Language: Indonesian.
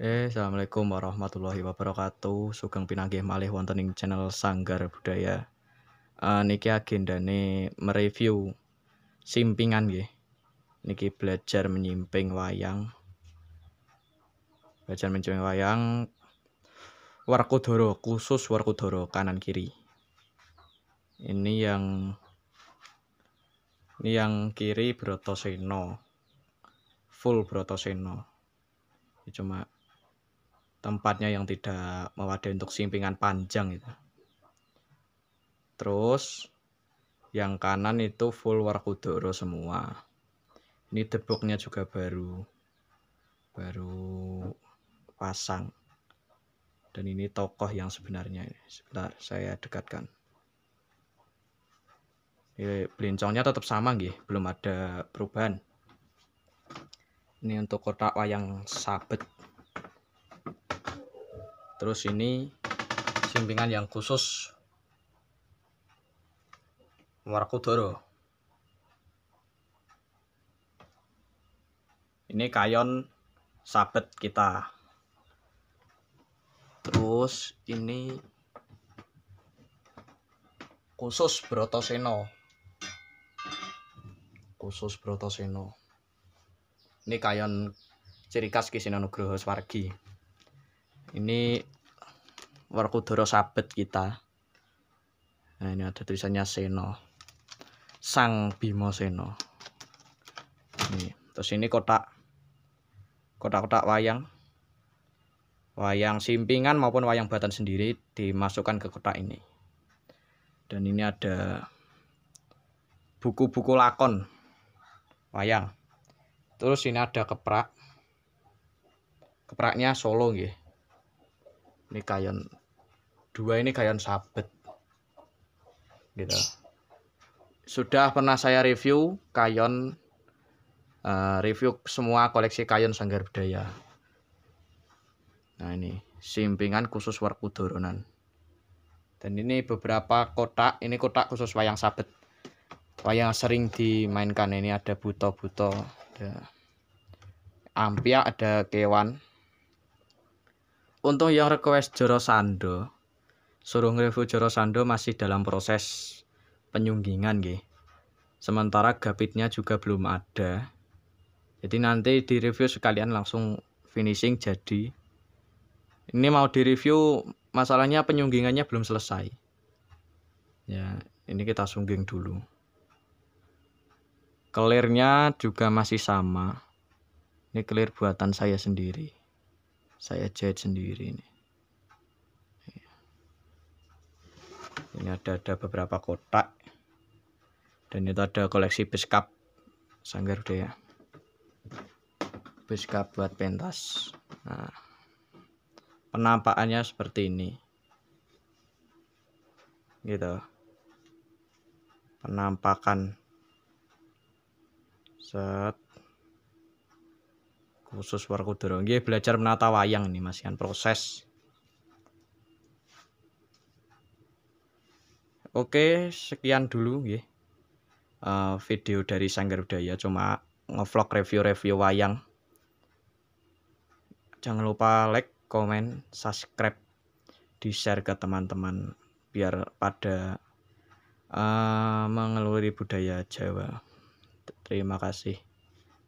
Eh, Assalamualaikum warahmatullahi wabarakatuh. Sugeng pinanggih malih wonten channel Sanggar Budaya. Uh, niki nih mereview simpingan nggih. Niki belajar menyimping wayang. Belajar menyimping wayang warkudoro khusus warkudoro kanan kiri. Ini yang ini yang kiri Brotoseno. Full Brotoseno. Cuma tempatnya yang tidak memadai untuk simpingan panjang itu. Terus yang kanan itu full warkudoro semua. Ini deboknya juga baru baru pasang. Dan ini tokoh yang sebenarnya. Sebentar, saya dekatkan. Ini belincongnya tetap sama nggih, belum ada perubahan. Ini untuk kotak wayang sabet terus ini simpingan yang khusus warkudoro ini kayon sabet kita terus ini khusus brotoseno khusus brotoseno ini kayon ciri khas Kisina Nugroho Swargi ini Werkudara Sabet kita nah ini ada tulisannya Seno Sang Bimo Seno ini terus ini kotak kotak-kotak wayang wayang simpingan maupun wayang batan sendiri dimasukkan ke kotak ini dan ini ada buku-buku lakon wayang terus ini ada keprak kepraknya solo nggih ini kayon dua ini kayon sabet gitu sudah pernah saya review kayon uh, review semua koleksi kayon sanggar budaya nah ini simpingan khusus warku doronan dan ini beberapa kotak ini kotak khusus wayang sabet wayang sering dimainkan ini ada buto-buto ada ampia ada kewan untung yang request Joro Sando suruh nge-review Joro Sando masih dalam proses penyunggingan gih. Sementara gapitnya juga belum ada. Jadi nanti di review sekalian langsung finishing jadi ini mau di review masalahnya penyunggingannya belum selesai. Ya, ini kita sungging dulu. Kelirnya juga masih sama. Ini clear buatan saya sendiri saya jahit sendiri ini iya. ini ada ada beberapa kotak dan itu ada koleksi beskap sanggar udah ya beskap buat pentas nah, penampakannya seperti ini gitu penampakan set khusus Warkudara nggih belajar menata wayang ini Mas kan proses Oke, sekian dulu nggih. Uh, video dari Sanggar Budaya cuma ngevlog review-review wayang. Jangan lupa like, komen, subscribe, di-share ke teman-teman biar pada uh, mengeluri budaya Jawa. Terima kasih.